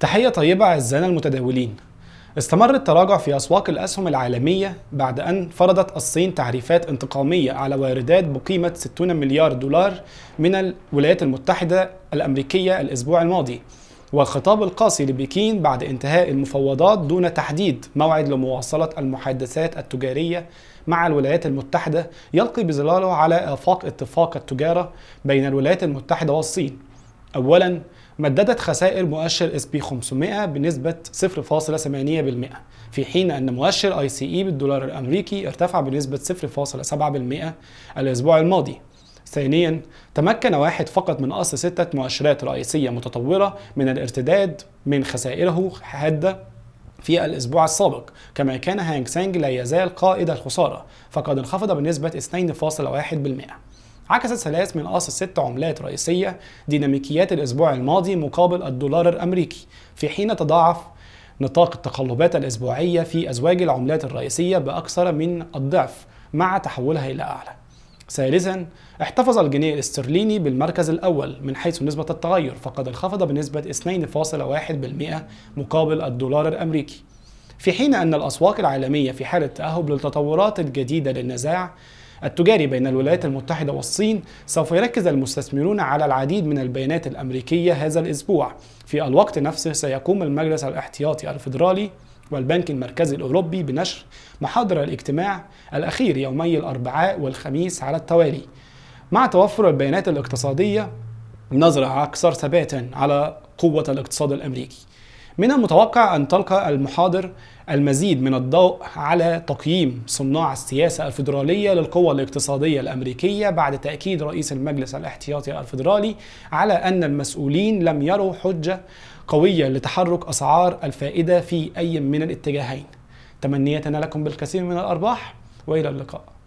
تحية طيبة أعزائنا المتداولين. استمر التراجع في أسواق الأسهم العالمية بعد أن فرضت الصين تعريفات انتقامية على واردات بقيمة 60 مليار دولار من الولايات المتحدة الأمريكية الأسبوع الماضي. والخطاب القاسي لبكين بعد انتهاء المفاوضات دون تحديد موعد لمواصلة المحادثات التجارية مع الولايات المتحدة يلقي بظلاله على آفاق اتفاق التجارة بين الولايات المتحدة والصين أولا مددت خسائر مؤشر اس بي 500 بنسبة 0.8% في حين أن مؤشر اي سي اي بالدولار الأمريكي ارتفع بنسبة 0.7% الأسبوع الماضي ثانيا تمكن واحد فقط من أصل ستة مؤشرات رئيسية متطورة من الارتداد من خسائره حادة في الأسبوع السابق كما كان هانج سانج لا يزال قائد الخسارة فقد انخفض بنسبة 2.1% عكست ثلاث من أصل ست عملات رئيسية ديناميكيات الأسبوع الماضي مقابل الدولار الأمريكي في حين تضاعف نطاق التقلبات الأسبوعية في أزواج العملات الرئيسية بأكثر من الضعف مع تحولها إلى أعلى ثالثا احتفظ الجنيه الاسترليني بالمركز الأول من حيث نسبة التغير فقد انخفض بنسبة 2.1% مقابل الدولار الأمريكي في حين أن الأسواق العالمية في حالة تأهب للتطورات الجديدة للنزاع التجاري بين الولايات المتحدة والصين سوف يركز المستثمرون على العديد من البيانات الأمريكية هذا الأسبوع في الوقت نفسه سيقوم المجلس الاحتياطي الفيدرالي والبنك المركزي الأوروبي بنشر محاضر الاجتماع الأخير يومي الأربعاء والخميس على التوالي مع توفر البيانات الاقتصادية نظرة أكثر ثباتا على قوة الاقتصاد الأمريكي من المتوقع أن تلقى المحاضر المزيد من الضوء على تقييم صناع السياسة الفيدرالية للقوة الاقتصادية الأمريكية بعد تأكيد رئيس المجلس الاحتياطي الفيدرالي على أن المسؤولين لم يروا حجة قوية لتحرك أسعار الفائدة في أي من الاتجاهين تمنيتنا لكم بالكثير من الأرباح وإلى اللقاء